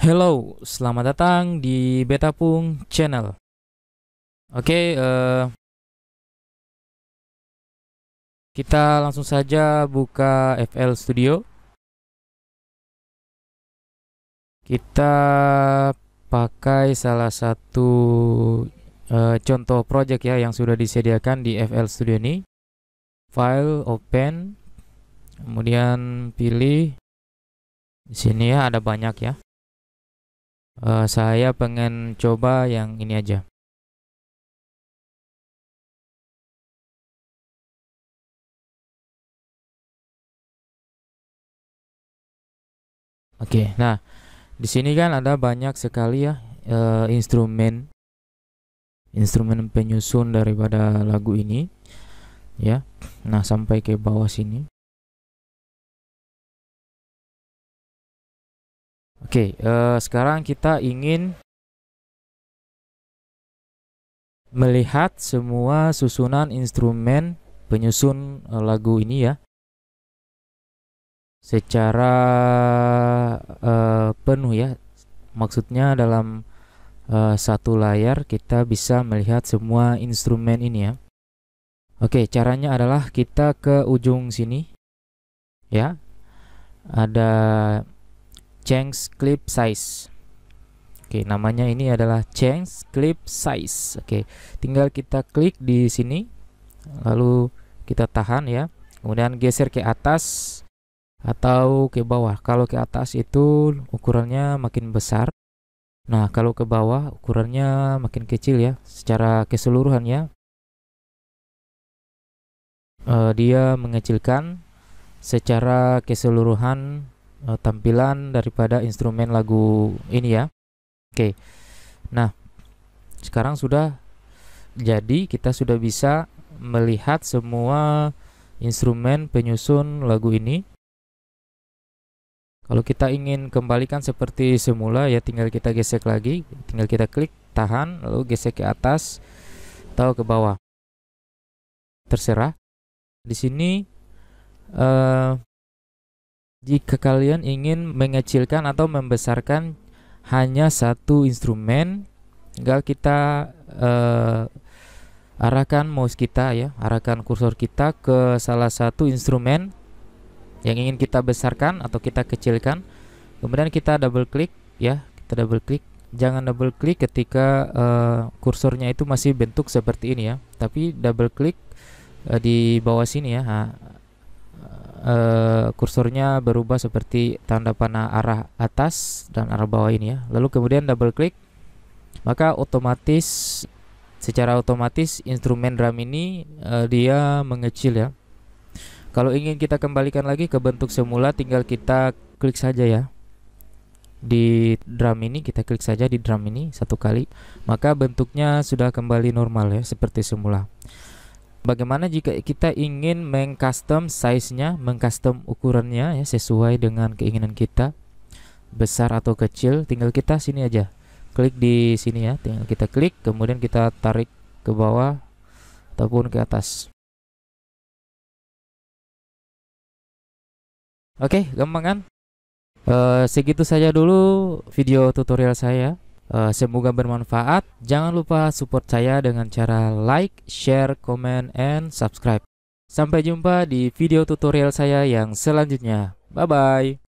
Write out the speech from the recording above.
Hello, selamat datang di Betapung Channel. Oke, okay, uh, eh, kita langsung saja buka FL Studio. Kita pakai salah satu uh, contoh project ya yang sudah disediakan di FL Studio ini. File open, kemudian pilih di sini ya ada banyak ya uh, saya pengen coba yang ini aja Oke, okay, nah di sini kan ada banyak sekali ya uh, instrumen instrumen penyusun daripada lagu ini ya. Nah, sampai ke bawah sini. Oke, okay, uh, eh, sekarang kita ingin melihat semua susunan instrumen penyusun uh, lagu ini ya. Secara uh, penuh ya. Maksudnya dalam uh, satu layar kita bisa melihat semua instrumen ini ya. Oke, okay, caranya adalah kita ke ujung sini. Ya. Ada change clip size Oke, namanya ini adalah change clip size. Oke, tinggal kita klik di sini, lalu kita tahan ya, kemudian geser ke atas atau ke bawah. Kalau ke atas itu ukurannya makin besar. Nah, kalau ke bawah ukurannya makin kecil ya, secara keseluruhan ya. Uh, dia mengecilkan secara keseluruhan uh, tampilan daripada instrumen lagu ini ya. Oke. Okay. Nah, sekarang sudah jadi kita sudah bisa melihat semua instrumen penyusun lagu ini. Kalau kita ingin kembalikan seperti semula ya tinggal kita gesek lagi, tinggal kita klik tahan lalu gesek ke atas atau ke bawah. Terserah. Di sini uh, jika kalian ingin mengecilkan atau membesarkan hanya satu instrumen, tinggal kita uh, arahkan mouse kita ya, arahkan kursor kita ke salah satu instrumen yang ingin kita besarkan atau kita kecilkan. Kemudian kita double klik ya, kita double klik. Jangan double klik ketika uh, kursornya itu masih bentuk seperti ini ya, tapi double klik uh, di bawah sini ya. Nah, Eh, kursornya berubah seperti tanda panah arah atas dan arah bawah ini ya. Lalu kemudian double klik maka otomatis secara otomatis instrumen drum ini eh, dia mengecil ya. Kalau ingin kita kembalikan lagi ke bentuk semula tinggal kita klik saja ya. Di drum ini kita klik saja di drum ini satu kali, maka bentuknya sudah kembali normal ya seperti semula. Bagaimana jika kita ingin mengcustom size-nya, mengcustom ukurannya ya sesuai dengan keinginan kita, besar atau kecil, tinggal kita sini aja. Klik di sini ya, tinggal kita klik, kemudian kita tarik ke bawah ataupun ke atas. Oke, gampang kan? E, segitu saja dulu video tutorial saya. Eh, semoga bermanfaat. Jangan lupa support saya dengan cara like, share, comment, and subscribe. Sampai jumpa di video tutorial saya yang selanjutnya. Bye-bye.